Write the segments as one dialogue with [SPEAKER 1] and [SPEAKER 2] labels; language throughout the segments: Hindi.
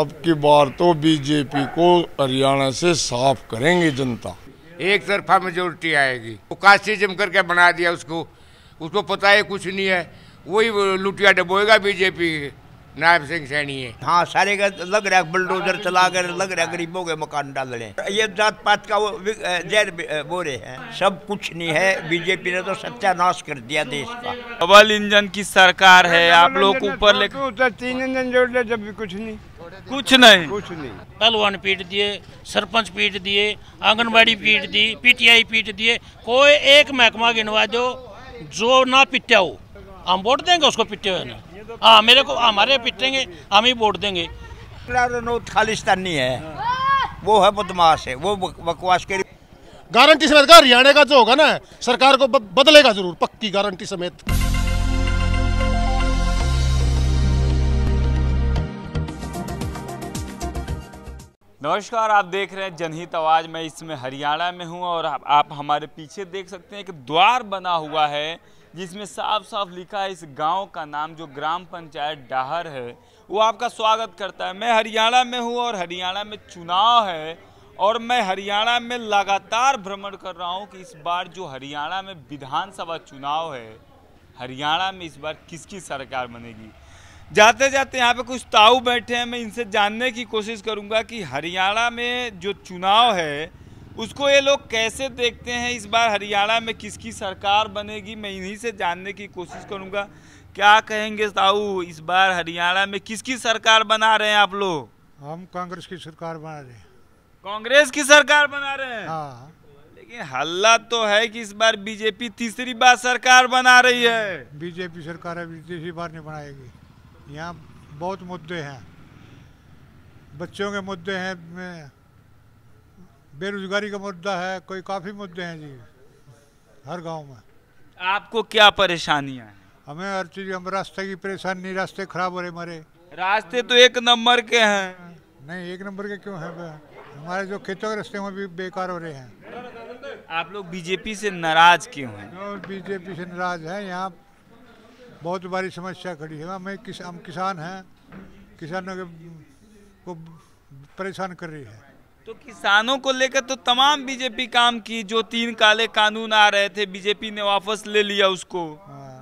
[SPEAKER 1] अब की बार तो बीजेपी को हरियाणा से साफ करेंगे जनता
[SPEAKER 2] एक तरफा मेजोरिटी आएगी वो काशी जम करके बना दिया उसको उसको पता है कुछ नहीं है वही लुटिया डबोएगा बीजेपी नायब सिंह सैनी है हाँ सारे
[SPEAKER 3] का लग रहा है बुलडोजर चला कर लग रहा है गरीबों के मकान डाल
[SPEAKER 2] रहे ये जात पात का वो
[SPEAKER 3] बो बोरे हैं सब कुछ नहीं है बीजेपी ने तो सत्यानाश कर दिया देश का
[SPEAKER 4] डबल इंजन की सरकार है आप लोग ऊपर लेकर
[SPEAKER 2] तो तीन इंजन जोड़ ले जब भी कुछ नहीं
[SPEAKER 4] कुछ नहीं कुछ नहीं
[SPEAKER 5] पहलवान पीट दिए सरपंच पीट दिए आंगनबाड़ी पीट दी पीटीआई पीट दिए कोई एक महकमा गिनवा दो जो ना पिटा हो हम वोट देंगे उसको पिटे हुए ना हाँ मेरे को हमारे पिटेंगे हम ही वोट देंगे
[SPEAKER 6] खालिस्तानी है वो है बदमाश है वो बकवास के गारंटी समेत का हरियाणा का जो होगा ना सरकार को बदलेगा जरूर पक्की गारंटी समेत
[SPEAKER 4] नमस्कार आप देख रहे हैं जनहित आवाज़ मैं इसमें हरियाणा में हूं और आप, आप हमारे पीछे देख सकते हैं कि द्वार बना हुआ है जिसमें साफ साफ लिखा है इस गांव का नाम जो ग्राम पंचायत डाहर है वो आपका स्वागत करता है मैं हरियाणा में हूं और हरियाणा में चुनाव है और मैं हरियाणा में लगातार भ्रमण कर रहा हूँ कि इस बार जो हरियाणा में विधानसभा चुनाव है हरियाणा में इस बार किसकी सरकार बनेगी जाते जाते यहाँ पे कुछ ताऊ बैठे हैं मैं इनसे जानने की कोशिश करूँगा कि हरियाणा में जो चुनाव है उसको ये लोग कैसे देखते हैं इस बार हरियाणा में किसकी सरकार बनेगी मैं इन्हीं से जानने की कोशिश करूँगा क्या कहेंगे ताऊ इस बार हरियाणा में किसकी सरकार बना रहे हैं आप
[SPEAKER 7] लोग हम कांग्रेस की सरकार बना रहे हैं
[SPEAKER 4] कांग्रेस की सरकार बना रहे हैं हाँ। लेकिन हल्ला तो है कि इस बार बीजेपी तीसरी बार सरकार बना रही है
[SPEAKER 7] बीजेपी सरकार अभी तीसरी बार नहीं बनाएगी यहाँ बहुत मुद्दे हैं बच्चों के मुद्दे हैं बेरोजगारी का मुद्दा है कोई काफ़ी मुद्दे हैं जी हर गांव में आपको क्या परेशानियाँ हैं हमें हर चीज़ हम रास्ते की परेशानी रास्ते खराब हो रहे हमारे रास्ते तो एक नंबर के हैं नहीं एक नंबर के क्यों हैं हमारे जो खेतों के रास्ते में भी बेकार हो रहे हैं
[SPEAKER 4] आप लोग बीजेपी से नाराज क्यों हैं
[SPEAKER 7] बीजेपी से नाराज हैं यहाँ बहुत बड़ी समस्या खड़ी है हमें किस हम किसान हैं किसानों के को परेशान कर रही है
[SPEAKER 4] तो किसानों को लेकर तो तमाम बीजेपी काम की जो तीन काले कानून आ रहे थे बीजेपी ने वापस ले लिया उसको हाँ।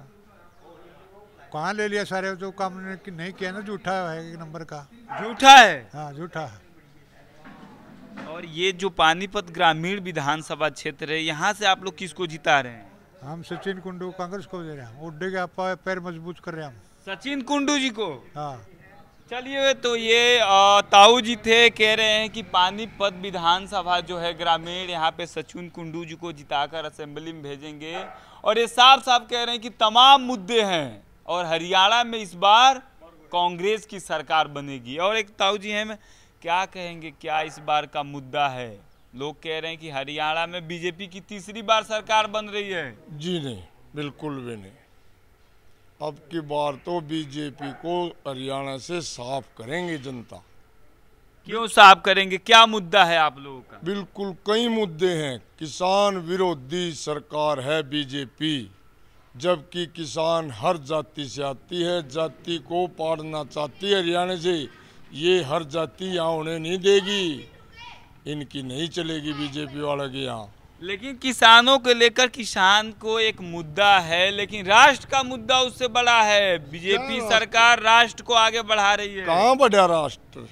[SPEAKER 7] कहाँ ले लिया सारे जो काम नहीं किया ना झूठा है एक नंबर का झूठा है हाँ झूठा
[SPEAKER 4] है और ये जो पानीपत ग्रामीण विधानसभा क्षेत्र है यहाँ से आप लोग किसको जिता रहे हैं
[SPEAKER 7] हम सचिन कुंडू कांग्रेस को दे रहे हैं उड्डे के आप पैर मजबूत कर रहे हैं हम सचिन कुंडू जी को हाँ चलिए तो ये
[SPEAKER 4] ताऊ जी थे कह रहे हैं कि पानीपत विधानसभा जो है ग्रामीण यहाँ पे सचिन कुंडू जी को जिताकर असेंबली में भेजेंगे और ये साफ साफ कह रहे हैं कि तमाम मुद्दे हैं और हरियाणा में इस बार कांग्रेस की सरकार बनेगी और एक ताऊ जी हैं क्या कहेंगे क्या इस बार का मुद्दा है लोग कह रहे हैं कि हरियाणा में बीजेपी की तीसरी बार सरकार बन रही है
[SPEAKER 1] जी नहीं बिल्कुल भी नहीं अब की बार तो बीजेपी को हरियाणा से साफ करेंगे जनता
[SPEAKER 4] क्यों साफ करेंगे क्या मुद्दा है आप लोगों का
[SPEAKER 1] बिल्कुल कई मुद्दे हैं किसान विरोधी सरकार है बीजेपी जबकि किसान हर जाति से आती है जाति को पाड़ना चाहती है हरियाणा से ये हर जाति यहाँ उन्हें नहीं देगी इनकी नहीं चलेगी बीजेपी वाले के यहाँ
[SPEAKER 4] लेकिन किसानों को लेकर किसान को एक मुद्दा है लेकिन राष्ट्र का मुद्दा उससे बड़ा है बीजेपी सरकार राष्ट्र को आगे बढ़ा रही है कहाँ
[SPEAKER 1] बढ़ा राष्ट्र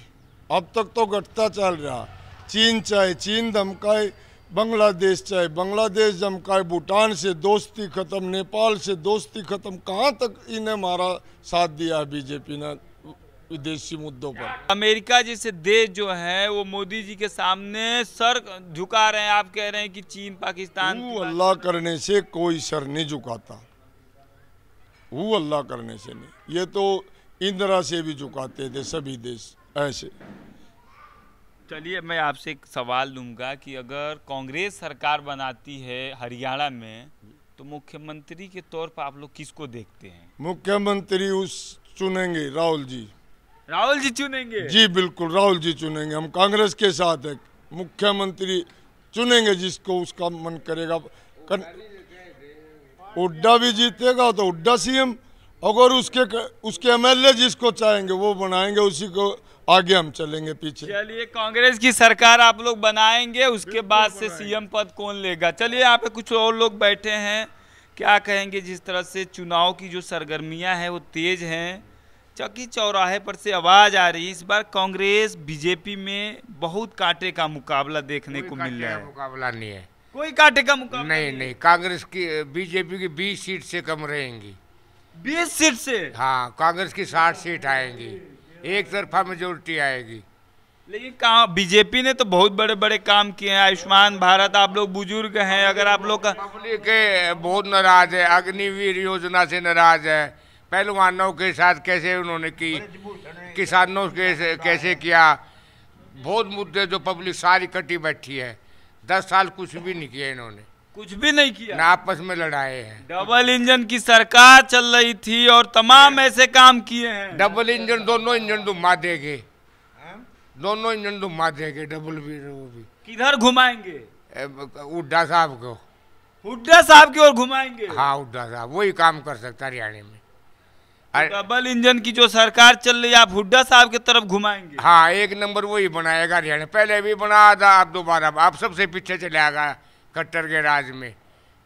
[SPEAKER 1] अब तक तो घटता चल रहा चीन चाहे चीन धमकाए बांग्लादेश चाहे बांग्लादेश धमकाए भूटान से दोस्ती खत्म नेपाल से दोस्ती खत्म कहाँ तक इन्हें हमारा साथ दिया बीजेपी ने विदेशी मुद्दों पर
[SPEAKER 4] अमेरिका जैसे देश जो है वो मोदी जी के सामने सर झुका रहे हैं आप कह रहे हैं कि चीन पाकिस्तान
[SPEAKER 1] अल्लाह करने से कोई सर नहीं झुकाता वो अल्लाह करने से नहीं ये तो इंदिरा से भी झुकाते थे सभी देश ऐसे
[SPEAKER 4] चलिए मैं आपसे एक सवाल लूंगा कि अगर कांग्रेस सरकार बनाती है हरियाणा में तो मुख्यमंत्री के तौर पर आप लोग किसको
[SPEAKER 1] देखते हैं मुख्यमंत्री उस चुनेंगे राहुल जी
[SPEAKER 4] राहुल जी चुनेंगे जी
[SPEAKER 1] बिल्कुल राहुल जी चुनेंगे हम कांग्रेस के साथ है मुख्यमंत्री चुनेंगे जिसको उसका मन करेगा कर... उड्डा भी जीतेगा तो उड्डा सीएम अगर उसके उसके एमएलए जिसको चाहेंगे वो बनाएंगे उसी को आगे हम चलेंगे पीछे
[SPEAKER 4] चलिए कांग्रेस की सरकार आप लोग बनाएंगे उसके बाद से सीएम पद कौन लेगा चलिए यहाँ पे कुछ और लोग बैठे हैं क्या कहेंगे जिस तरह से चुनाव की जो सरगर्मियां हैं वो तेज हैं चौकी चौराहे पर से आवाज आ रही इस बार कांग्रेस बीजेपी में बहुत कांटे का मुकाबला देखने को मिल रहा है मुकाबला नहीं
[SPEAKER 2] है कोई कांटे का मुकाबला नहीं नहीं, नहीं। कांग्रेस की बीजेपी की बीस सीट से कम रहेंगी बीस सीट से हाँ कांग्रेस की साठ सीट आएंगी एक तरफा मेजोरिटी
[SPEAKER 4] आएगी लेकिन कहा बीजेपी ने तो बहुत बड़े बड़े काम किए हैं आयुष्मान भारत आप लोग बुजुर्ग हैं अगर आप लोग का
[SPEAKER 2] पब्लिक बहुत नाराज है अग्निवीर योजना से नाराज है पहलवानों के साथ कैसे उन्होंने की किसानों के कैसे किया बहुत मुद्दे जो पब्लिक सारी कटी बैठी है दस साल कुछ भी नहीं किया इन्होंने कुछ भी नहीं किया ना आपस में लड़ाए हैं डबल इंजन की सरकार चल रही थी और तमाम ऐसे काम किए हैं डबल इंजन दोनों इंजन घुमा देंगे दोनों इंजन घुमा देंगे डबल भी वो भी किधर घुमाएंगे
[SPEAKER 4] हुड्डा साहब को हुड्डा साहब की ओर घुमाएंगे हाँ हुड्डा साहब वही काम कर सकता हरियाणा में डबल इंजन की जो सरकार चल रही है आप हुड्डा साहब की तरफ घुमाएंगे
[SPEAKER 2] हाँ एक नंबर वही बनाएगा हरियाणा पहले भी बना था आप दोबारा आप सबसे पीछे चले आ कट्टर के राज में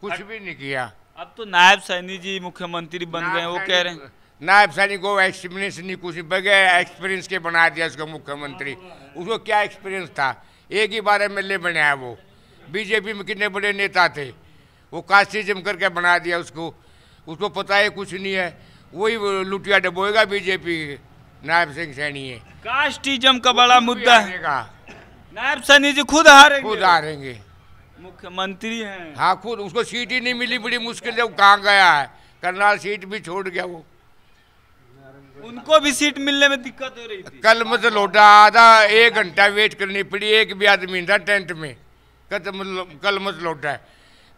[SPEAKER 4] कुछ भी नहीं किया अब तो नायब सैनी जी मुख्यमंत्री बन गए वो कह रहे हैं
[SPEAKER 2] नायब सैनी को एक्सपीरियंस नहीं कुछ बगैर एक्सपीरियंस के बना दिया उसको मुख्यमंत्री उसको क्या एक्सपीरियंस था एक ही बार एम एल बनाया वो बीजेपी में कितने बड़े नेता थे वो काशी जम करके बना दिया उसको उसको पता है कुछ नहीं है वही लुटिया डबोएगा बीजेपी नायब सिंह सैनी
[SPEAKER 4] कास्टिज्म
[SPEAKER 2] का बड़ा मुद्दा है
[SPEAKER 4] नायब सैनी जी खुद हारेंगे खुद हारेंगे
[SPEAKER 2] मुख्यमंत्री हैं हाँ खुद उसको सीट ही नहीं मिली बड़ी मुश्किल वो कहाँ गया है करनाल सीट भी छोड़ गया वो उनको भी सीट मिलने में दिक्कत हो रही थी कल मतलब लौटा आधा एक घंटा वेट करनी पड़ी एक भी आदमी था टेंट में कल मतलब, मतलब लौटा है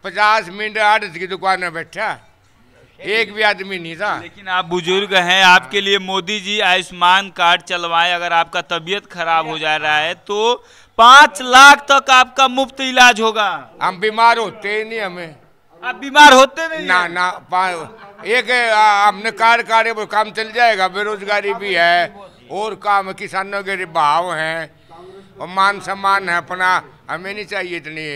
[SPEAKER 2] पचास मिनट आठ की दुकान में बैठा एक भी आदमी
[SPEAKER 4] नहीं था लेकिन आप बुजुर्ग हैं आपके लिए मोदी जी आयुष्मान कार्ड चलवाए अगर आपका तबियत खराब हो जा रहा है तो पाँच लाख तक आपका मुफ्त इलाज होगा
[SPEAKER 2] हम बीमार होते ही नहीं हमें आप बीमार होते नहीं ना ना एक हमने कार कार्य काम चल जाएगा बेरोजगारी भी है और काम किसानों के भाव है और मान सम्मान है अपना हमें नहीं चाहिए इतनी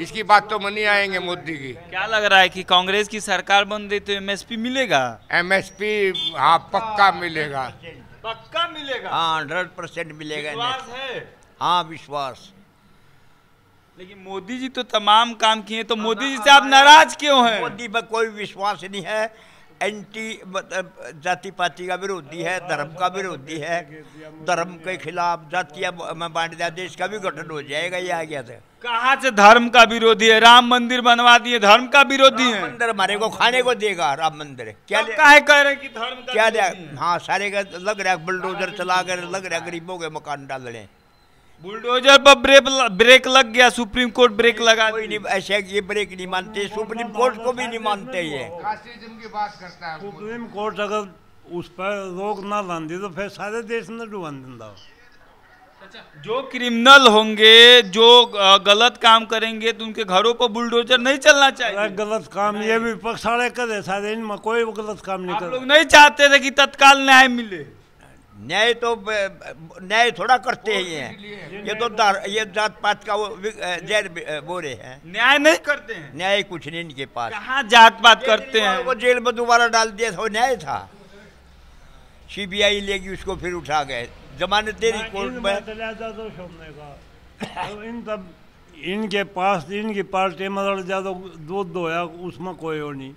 [SPEAKER 2] इसकी बात तो मनी आएंगे मोदी की क्या लग रहा है कि कांग्रेस की सरकार बन रही तो एमएसपी मिलेगा एमएसपी हाँ पक्का मिलेगा
[SPEAKER 8] पक्का मिलेगा हाँ हंड्रेड परसेंट मिलेगा विश्वास है
[SPEAKER 2] हाँ विश्वास लेकिन मोदी जी तो
[SPEAKER 3] तमाम काम किए तो हाँ, मोदी जी हाँ, से आप हाँ, नाराज क्यों हैं मोदी पर कोई विश्वास नहीं है एंटी मतलब जाति पाति का विरोधी है धर्म का विरोधी है धर्म के खिलाफ जातिया बांट दिया देश का भी गठन हो जाएगा ये आ गया था
[SPEAKER 4] कहा से धर्म का विरोधी है राम मंदिर बनवा दिए धर्म का विरोधी है मंदिर
[SPEAKER 3] हमारे को खाने को देगा राम मंदिर क्या कह रहे कि धर्म क्या हाँ सारे का लग रहा है बुलडोजर चला कर लग रहा गरीबों के मकान डाल रहे हैं
[SPEAKER 4] बुलडोजर पर ब्रेक ब्रेक लग गया सुप्रीम कोर्ट ब्रेक लगा
[SPEAKER 3] कोई
[SPEAKER 8] नहीं ऐसे ये ब्रेक नहीं मानते सुप्रीम कोर्ट को भी नहीं मानते ये
[SPEAKER 2] सुप्रीम
[SPEAKER 8] कोर्ट अगर उस पर रोक ना लाती तो फिर सारे देश ने डुबान दिता अच्छा, जो क्रिमिनल होंगे जो गलत काम करेंगे तो उनके घरों पर बुलडोजर नहीं चलना चाहिए गलत काम ये विपक्ष सारे करे सारे इनमें कोई गलत काम नहीं कर लोग नहीं चाहते थे कि तत्काल न्याय मिले न्याय तो न्याय
[SPEAKER 3] थोड़ा करते ही हैं ये तो दार, ये जात पात का वो जैर बोरे हैं न्याय नहीं करते हैं न्याय कुछ नहीं इनके पास कहाँ जात पात करते हैं वो जेल में दोबारा डाल दिया था वो न्याय था सीबीआई लेगी उसको फिर उठा गए जमानत दे रही कोर्ट में
[SPEAKER 8] तो तो इन सब इनके पास इनकी पार्टी मतलब ज्यादा दूध दो उसमें कोई हो नहीं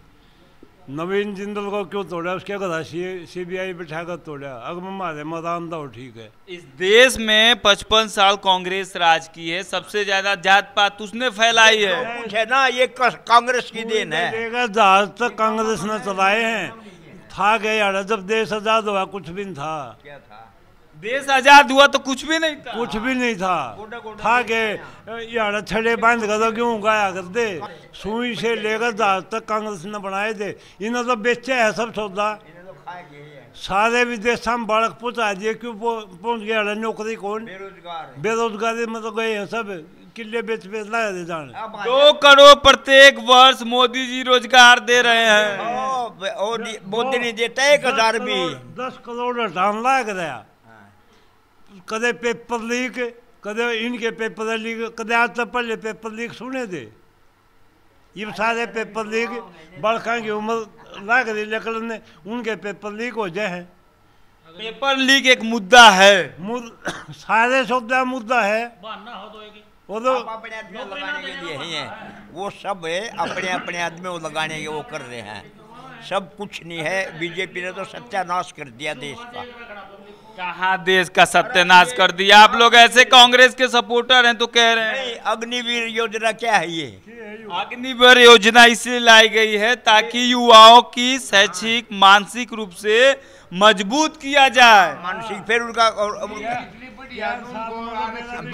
[SPEAKER 8] नवीन जिंदल को क्यों तोड़ा उसके कदा सी बी आई बैठा कर तोड़ा अगर हमारे मैदान था ठीक है
[SPEAKER 4] इस देश में पचपन साल कांग्रेस राज की है सबसे ज्यादा जात पात उसने फैलाई
[SPEAKER 8] है ना ये कांग्रेस की देन है जहाज तक कांग्रेस ने चलाए हैं था गया जब देश आजाद हुआ कुछ भी नहीं था क्या था देश आजाद हुआ तो कुछ भी नहीं था कुछ भी नहीं था था के यार छड़े बंद कर दो क्यों गाया करते सुई से लेकर दाल तक कांग्रेस ने बनाए थे इन्हें तो बेचे है सब सौदा तो सारे विदेश में बालक पहुँचा दिए क्यों पहुंच गया नौकरी कौन बेरोजगारी में तो गए हैं सब किले बेच बेच लाया दे जाने दो करोड़ प्रत्येक वर्ष मोदी जी रोजगार दे हाँ, रहे हैं और मोदी ने देता है एक हजार भी दस करोड़ डाल लाया गया कद पेपर लीक कद इनके पेपर लीक कद पहले पेपर लीक सुने दे ये सारे पेपर लीक बड़का की उम्र लाग रही लेकिन उनके पेपर लीक हो जाए हैं पेपर लीक एक मुद्दा है मुद, सारे सौदा मुद्दा है वो तो
[SPEAKER 3] वो सब है अपने अपने आदमी लगाने के वो कर रहे हैं सब कुछ नहीं है बीजेपी ने तो सत्यानाश कर दिया देश का कहा देश का सत्यानाश
[SPEAKER 4] कर दिया आप लोग ऐसे कांग्रेस के सपोर्टर हैं तो कह रहे हैं अग्निवीर योजना क्या है ये अग्निवीर योजना इसलिए लाई गई है ताकि युवाओं की शैक्षिक मानसिक रूप से मजबूत किया जाए मानसिक फिर उनका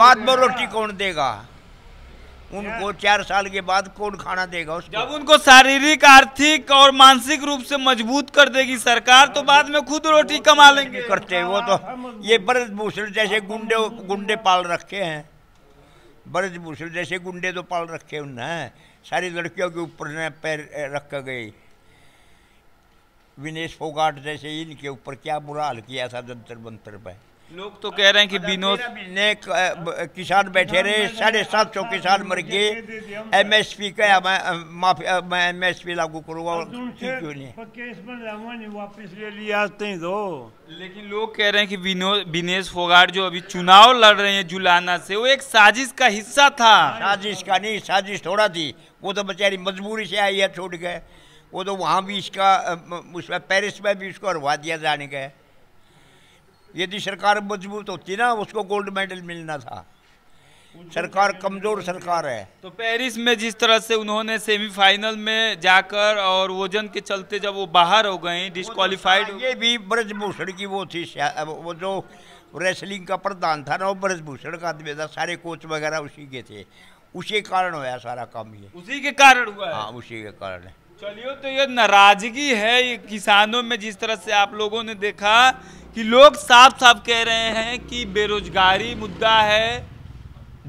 [SPEAKER 2] बात
[SPEAKER 3] बोलो कौन देगा उनको चार साल के बाद कौन खाना देगा उसको जब उनको
[SPEAKER 4] शारीरिक आर्थिक और मानसिक रूप से मजबूत कर देगी सरकार तो हाँ। बाद में खुद रोटी कमा लेंगे करते वो तो ये ब्रजभूषण
[SPEAKER 3] जैसे गुंडे हाँ। गुंडे पाल रखे हैं ब्रजभूषण जैसे गुंडे तो पाल रखे उन सारी लड़कियों के ऊपर ने पैर रख कर गई विनेश फोगाट जैसे इनके ऊपर क्या बुरा हाल किया था जंतर मंत्र पर
[SPEAKER 4] लोग तो कह रहे
[SPEAKER 8] हैं
[SPEAKER 3] कि विनोद ने किसान बैठे रहे साढ़े सात सौ किसान मर गए एम एस पी का एम एस पी लागू करूँगा क्यों
[SPEAKER 4] नहीं वापस ले लिया दो लेकिन लोग कह रहे हैं कि विनोद विनेश फोगाट जो अभी चुनाव लड़ रहे हैं जुलाना से वो एक साजिश का हिस्सा था साजिश का नहीं साजिश
[SPEAKER 3] थोड़ा थी वो तो बेचारी मजबूरी से आई है छोड़ गए वो तो वहाँ भी इसका उसमें पेरिस में भी उसको हरवा दिया जाने का यदि सरकार मजबूत होती ना उसको गोल्ड मेडल मिलना था सरकार कमजोर सरकार है
[SPEAKER 4] तो पेरिस में जिस तरह से उन्होंने सेमीफाइनल में जाकर और वजन के चलते जब वो बाहर हो गई डिस्कालीफाइड तो ये भी ब्रजभूषण की वो थी वो जो रेसलिंग का
[SPEAKER 3] प्रधान था ना वो ब्रजभूषण का आदमी था सारे कोच वगैरह उसी के थे उसी के कारण हुआ सारा काम ये उसी के
[SPEAKER 4] कारण हुआ हाँ
[SPEAKER 3] उसी के कारण है
[SPEAKER 4] चलिए तो ये नाराजगी है ये किसानों में जिस तरह से आप लोगों ने देखा कि लोग साफ साफ कह रहे हैं कि बेरोजगारी मुद्दा है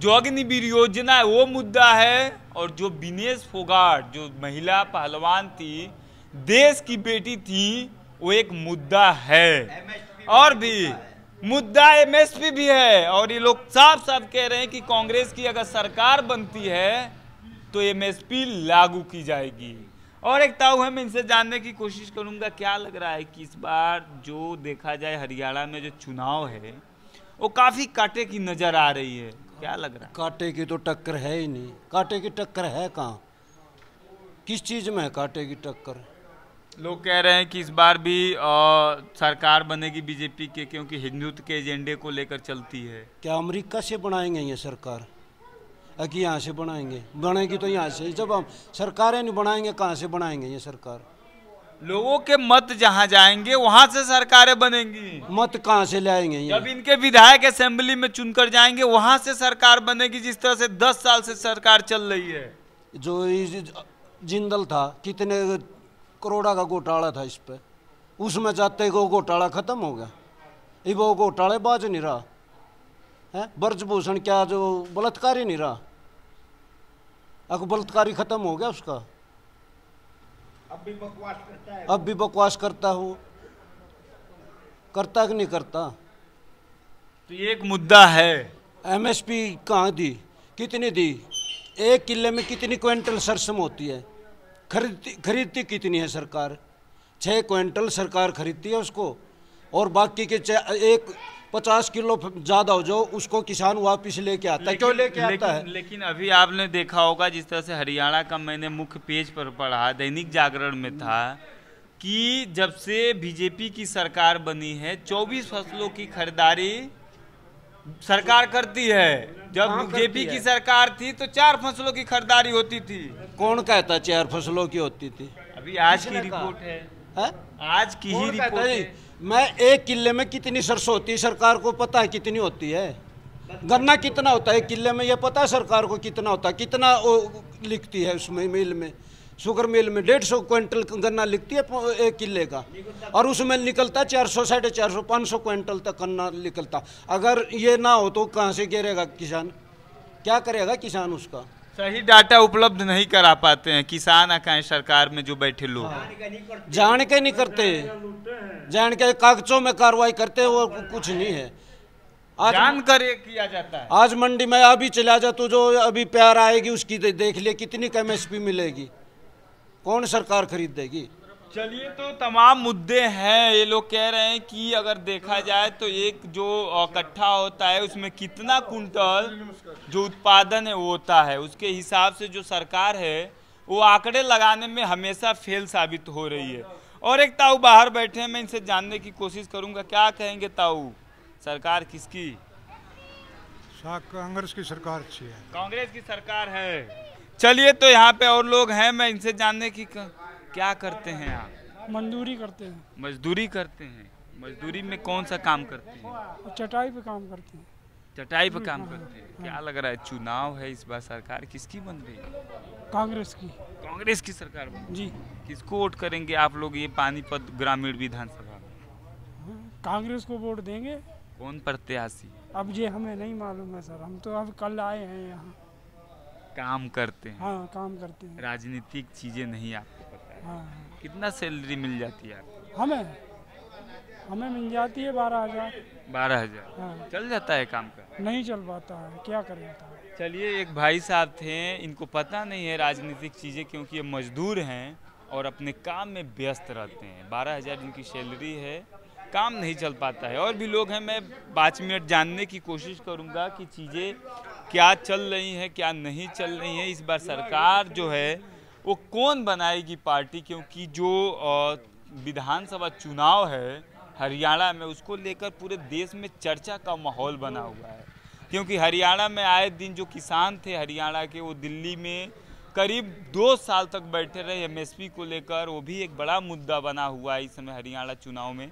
[SPEAKER 4] जो अग्निवीर योजना है वो मुद्दा है और जो विनेश फोगाट जो महिला पहलवान थी देश की बेटी थी वो एक मुद्दा है और भी मुद्दा एमएसपी भी है और ये लोग साफ साफ कह रहे हैं कि कांग्रेस की अगर सरकार बनती है तो एमएसपी लागू की जाएगी और एक ताऊ है मैं इनसे जानने की कोशिश करूंगा क्या लग रहा है कि इस बार जो देखा जाए हरियाणा में जो चुनाव है वो काफी काटे की नजर आ
[SPEAKER 9] रही है क्या लग रहा है कांटे की तो टक्कर है ही नहीं कांटे की टक्कर है कहाँ किस चीज में है कांटे की टक्कर लोग
[SPEAKER 4] कह रहे हैं कि इस बार भी आ, सरकार बनेगी बीजेपी के क्योंकि हिंदुत्व के एजेंडे को लेकर
[SPEAKER 9] चलती है क्या अमेरिका से बनाएंगे ये सरकार कि यहाँ से बनाएंगे बनेगी तो यहाँ से जब हम सरकारें नहीं बनाएंगे कहाँ से बनाएंगे ये सरकार
[SPEAKER 4] लोगों के मत जहाँ जाएंगे वहाँ से सरकारें बनेंगी मत कहाँ से लाएंगे जब इनके विधायक असेंबली में चुनकर जाएंगे वहाँ से सरकार बनेगी जिस तरह से दस साल से सरकार चल रही है
[SPEAKER 9] जो जिंदल था कितने करोड़ा का घोटाला था इस पर उसमें जाते वो घोटाला खत्म हो गया ये वो घोटाले बाज नहीं रहा है ब्रजभूषण क्या जो बलात्कार ही नहीं रहा अकबलतकारी ख़त्म हो गया उसका अब भी बकवास करता है अब भी बकवास करता हूँ करता कि नहीं करता तो ये एक मुद्दा है एमएसपी कहाँ दी कितनी दी एक किले में कितनी क्विंटल सरसम होती है खरीदती खरीदती कितनी है सरकार छः क्विंटल सरकार खरीदती है उसको और बाकी के एक पचास किलो ज़्यादा हो जाओ उसको किसान वापिस लेके आता है क्यों लेके आता है
[SPEAKER 4] लेकिन अभी आपने देखा होगा जिस तरह से हरियाणा का मैंने मुख्य पेज पर पढ़ा दैनिक जागरण में था कि जब से बीजेपी की सरकार बनी है 24 फसलों की खरीदारी सरकार करती है जब हाँ, बीजेपी की सरकार थी तो चार फसलों की खरीदारी
[SPEAKER 9] होती थी कौन कहता चार फसलों की होती थी
[SPEAKER 8] अभी आज की रिपोर्ट
[SPEAKER 4] है है?
[SPEAKER 9] आज की ही रिपोर्ट मैं एक किले में कितनी सरसों होती है सरकार को पता है कितनी होती है गन्ना कितना होता है किले में यह पता है सरकार को कितना होता है कितना लिखती है उसमें मिल में शुगर मिल में डेढ़ सौ क्विंटल गन्ना लिखती है एक किले का और उसमें निकलता चार सौ साढ़े चार सौ पाँच सौ क्विंटल तक गन्ना निकलता अगर ये ना हो तो कहाँ से गिरेगा किसान क्या करेगा किसान उसका
[SPEAKER 4] तो सही डाटा उपलब्ध नहीं करा पाते हैं किसान आकाएं सरकार में जो बैठे लोग हाँ।
[SPEAKER 9] जान के नहीं करते जान के कागजों में कार्रवाई करते हैं वो कुछ नहीं है आज जान कर
[SPEAKER 4] किया जाता है
[SPEAKER 9] आज मंडी में अभी चला जा तो जो अभी प्यार आएगी उसकी देख ले कितनी एम एस मिलेगी कौन सरकार खरीद देगी
[SPEAKER 4] चलिए तो तमाम मुद्दे हैं ये लोग कह रहे हैं कि अगर देखा जाए तो एक जो इकट्ठा होता है उसमें कितना कुंटल जो उत्पादन है वो होता है उसके हिसाब से जो सरकार है वो आंकड़े लगाने में हमेशा फेल साबित हो रही है और एक ताऊ बाहर बैठे हैं मैं इनसे जानने की कोशिश करूंगा क्या कहेंगे ताऊ सरकार किसकी
[SPEAKER 7] कांग्रेस की सरकार अच्छी है
[SPEAKER 4] कांग्रेस की सरकार है चलिए तो यहाँ पे और लोग हैं मैं इनसे जानने की क्या करते हैं आप मजदूरी करते हैं मजदूरी करते हैं मजदूरी में कौन सा काम करते हैं चटाई पे काम करते हैं चटाई पे काम करते हैं क्या हाँ। लग रहा है चुनाव है इस बार सरकार किसकी बन रही है कांग्रेस की कांग्रेस की सरकार बन जी किसको वोट करेंगे आप लोग ये पानीपत ग्रामीण विधानसभा में
[SPEAKER 2] हाँ, कांग्रेस को वोट देंगे
[SPEAKER 4] कौन प्रत्याशी
[SPEAKER 2] अब ये हमें नहीं मालूम है सर हम तो अब कल आए हैं यहाँ
[SPEAKER 4] काम करते हैं
[SPEAKER 2] हाँ काम करते हैं
[SPEAKER 4] राजनीतिक चीजें नहीं आप हाँ। कितना सैलरी मिल जाती है
[SPEAKER 2] हमें हमें मिल जाती है बारह हजार
[SPEAKER 4] बारह हजार हाँ। चल जाता है काम का
[SPEAKER 2] नहीं चल पाता है क्या कर जाता है
[SPEAKER 4] चलिए एक भाई साहब थे इनको पता नहीं है राजनीतिक चीज़ें क्योंकि ये मजदूर हैं और अपने काम में व्यस्त रहते हैं बारह हजार इनकी सैलरी है काम नहीं चल पाता है और भी लोग हैं मैं पाँच मिनट जानने की कोशिश करूँगा कि चीज़ें क्या चल रही हैं क्या नहीं चल रही हैं इस बार सरकार जो है वो कौन बनाएगी पार्टी क्योंकि जो विधानसभा चुनाव है हरियाणा में उसको लेकर पूरे देश में चर्चा का माहौल बना हुआ है क्योंकि हरियाणा में आए दिन जो किसान थे हरियाणा के वो दिल्ली में करीब दो साल तक बैठे रहे एमएसपी को लेकर वो भी एक बड़ा मुद्दा बना हुआ है इस समय हरियाणा चुनाव में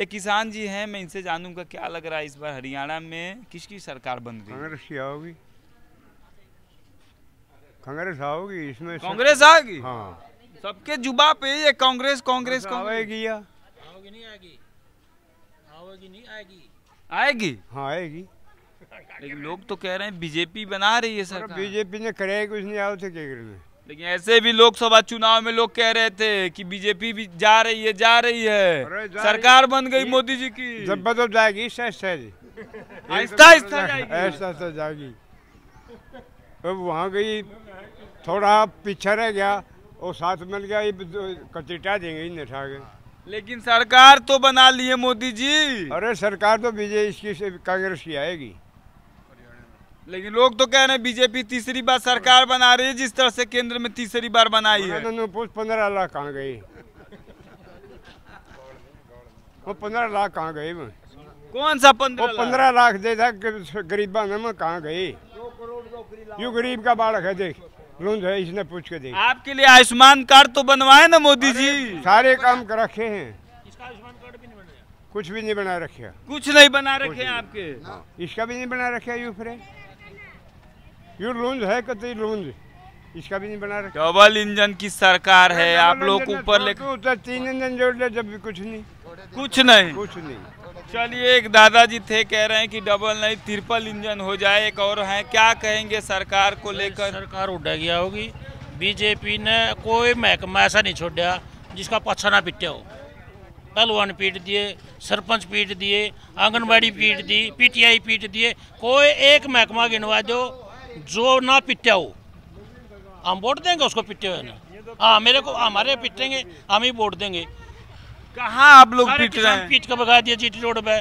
[SPEAKER 4] एक किसान जी हैं मैं इनसे जानूंगा क्या लग रहा है इस बार हरियाणा में किसकी सरकार बन रही है कांग्रेस की आओगी कांग्रेस
[SPEAKER 2] आओगी इसमें कांग्रेस आएगी हाँ
[SPEAKER 4] सबके जुबा पे ये कांग्रेस अच्छा, कांग्रेस आएगी या आओगी नहीं आएगी आओगी नहीं आएगी आएगी हाँ आएगी लेकिन लोग तो कह रहे हैं बीजेपी बना रही है सर बीजेपी
[SPEAKER 2] ने करेगी कुछ नहीं आओ थे
[SPEAKER 4] तो लेकिन ऐसे भी लोकसभा चुनाव में लोग कह रहे थे कि बीजेपी भी जा रही है जा रही है जा सरकार बन गई मोदी जी की जब
[SPEAKER 2] बदल जाएगी आहिस्ता आहिस्ता जाएगी वहाँ गई थोड़ा पीछा रह गया और साथ मिल गया ये देंगे इन नठा के
[SPEAKER 4] लेकिन सरकार तो बना ली है मोदी जी अरे सरकार तो बीजेपी की कांग्रेस की आएगी लेकिन लोग तो कह रहे हैं बीजेपी तीसरी बार सरकार बना रही है जिस तरह से केंद्र में तीसरी बार बनाई है
[SPEAKER 2] पंद्रह लाख कहाँ गई वो पंद्रह लाख कहाँ गई कौन सा पंद्रह लाख दे था गरीबा ने मैं कहाँ गई यू गरीब का बालक है देख लूंज है इसने पूछ के देख आपके लिए आयुष्मान कार्ड तो बनवाए ना मोदी जी सारे काम कर रखे है कुछ भी नहीं बना रखे
[SPEAKER 4] कुछ नहीं बना रखे आपके
[SPEAKER 2] इसका भी नहीं बना रखे यू फिर यू लूंज है कतई लूंज इसका भी नहीं बना
[SPEAKER 4] रखा डबल इंजन की सरकार है आप लोग ऊपर
[SPEAKER 2] लेकर तीन इंजन जोड़ ले जब
[SPEAKER 4] भी कुछ नहीं कुछ नहीं कुछ नहीं चलिए एक दादाजी थे कह रहे हैं कि डबल नहीं ट्रिपल इंजन हो जाए एक और है क्या कहेंगे सरकार को लेकर सरकार उडा गया होगी
[SPEAKER 5] बीजेपी ने कोई महकमा ऐसा नहीं छोड़ा जिसका पछा ना पिटा हो पहलवान पीट दिए सरपंच पीट दिए आंगनबाड़ी पीट दी पीटीआई पीट दिए कोई एक महकमा गिनवा दो जो ना पिटा हो हम वोट देंगे उसको पिटे हुए ना हाँ मेरे को हमारे पिटेंगे हम ही वोट देंगे कहाँ आप लोग पीट रहे हैं पीट कर भगा दिया जीटी रोड पे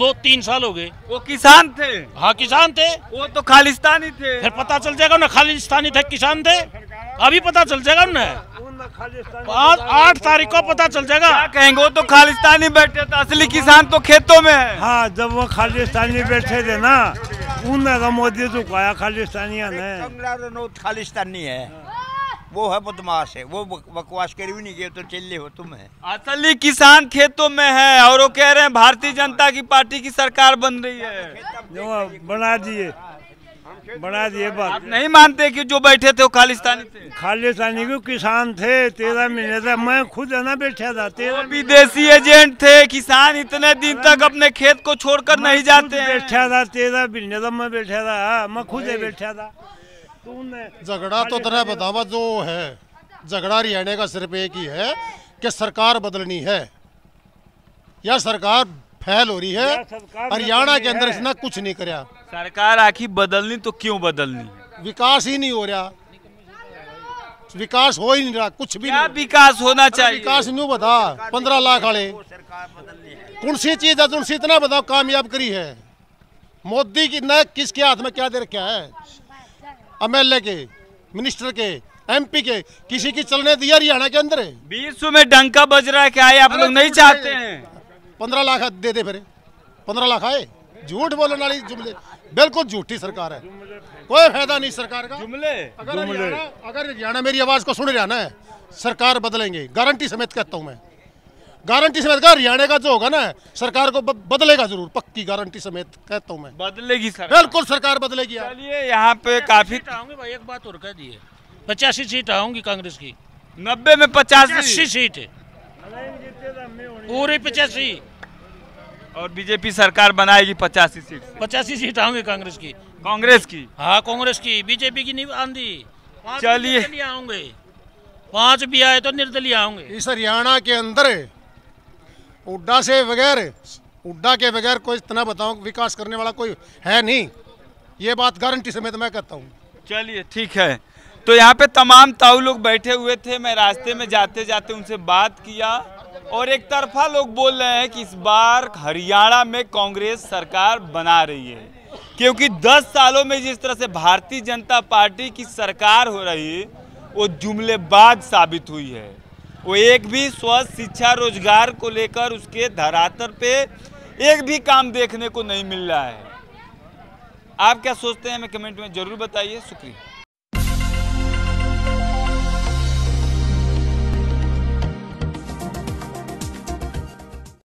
[SPEAKER 5] दो तीन साल हो गए वो किसान थे हाँ किसान थे वो तो खालिस्तानी थे फिर पता चल जाएगा ना खालिस्तानी थे किसान थे
[SPEAKER 8] अभी पता चल जाएगा ना पाँच आठ तारीख को पता चल जाएगा कहेंगे वो तो खालिस्तानी बैठे थे असली किसान तो खेतों में हाँ जब वो खालिस्तानी बैठे थे ना उन तो मोदी चुकाया खालिस्तानिया ने
[SPEAKER 3] तो तो खालिस्तानी है वो है बदमाश है वो बकवास कर भी नहीं गए तो चिल्ले हो तुम है
[SPEAKER 4] असली किसान खेतों में है और वो कह रहे हैं भारतीय जनता की पार्टी की सरकार बन रही है बना दिए बना दिए बात नहीं मानते कि जो बैठे थे वो खालिस्तानी
[SPEAKER 8] थे खालिस्तानी क्यों किसान थे तेरह महीने तक मैं खुद है ना बैठा था तेरह विदेशी एजेंट थे किसान इतने दिन तक अपने खेत को छोड़कर नहीं जाते बैठा था
[SPEAKER 6] तेरह महीने था मैं बैठा था हाँ, मैं खुद बैठा था झगड़ा तो तरह बतावा जो है झगड़ा हरियाणा का सिर्फ एक ही है कि सरकार बदलनी है या सरकार फैल हो रही है हरियाणा के अंदर इसने कुछ नहीं कर सरकार आखिर बदलनी तो क्यों बदलनी विकास ही नहीं हो रहा विकास हो ही नहीं रहा कुछ भी क्या विकास होना चाहिए विकास नहीं बता पंद्रह लाख वाले कौन सी चीज है तुमसे इतना बताओ कामयाब करी है मोदी की न किसके हाथ में क्या दे रखा है ए के मिनिस्टर के एमपी के किसी की चलने दिया हरियाणा के अंदर बीस में डंका बज रहा है क्या आप लोग नहीं चाहते हैं पंद्रह लाख दे दे फिर पंद्रह लाख आए झूठ बोलने वाली जुमले बिल्कुल झूठी सरकार है कोई फायदा नहीं सरकार का जुमले अगर हरियाणा अगर हरियाणा मेरी आवाज को सुन रहा है सरकार बदलेंगे गारंटी समेत कहता हूँ मैं गारंटी समेत का हरियाणा का जो होगा ना सरकार को बदलेगा जरूर पक्की गारंटी समेत कहता हूँ मैं
[SPEAKER 5] बदलेगी सर
[SPEAKER 6] बिल्कुल सरकार बदलेगी चलिए यहाँ पे काफी
[SPEAKER 5] आऊंगी भाई एक बात और कह दी पचासी सीट आऊंगी कांग्रेस की नब्बे में पचासी सीट पूरी पचासी
[SPEAKER 4] और बीजेपी सरकार बनाएगी पचासी सीट
[SPEAKER 5] पचासी सीट आऊंगी कांग्रेस की कांग्रेस की हाँ कांग्रेस की बीजेपी की नहीं आंधी चलिए आऊंगे
[SPEAKER 6] पांच भी आए तो निर्दलीय आऊंगे इस हरियाणा के अंदर उड्डा से बगैर उड्डा के बगैर कोई इतना बताऊं विकास करने वाला कोई है नहीं ये बात गारंटी समेत मैं कहता हूँ चलिए ठीक है तो यहाँ पे
[SPEAKER 4] तमाम ताऊ लोग बैठे हुए थे मैं रास्ते में जाते जाते उनसे बात किया और एक तरफा लोग बोल रहे हैं कि इस बार हरियाणा में कांग्रेस सरकार बना रही है क्योंकि 10 सालों में जिस तरह से भारतीय जनता पार्टी की सरकार हो रही वो जुमलेबाज साबित हुई है वो एक भी स्वस्थ शिक्षा रोजगार को लेकर उसके धरातल पे एक भी काम देखने को नहीं मिल रहा है आप क्या सोचते हैं हमें कमेंट में ज़रूर बताइए शुक्रिया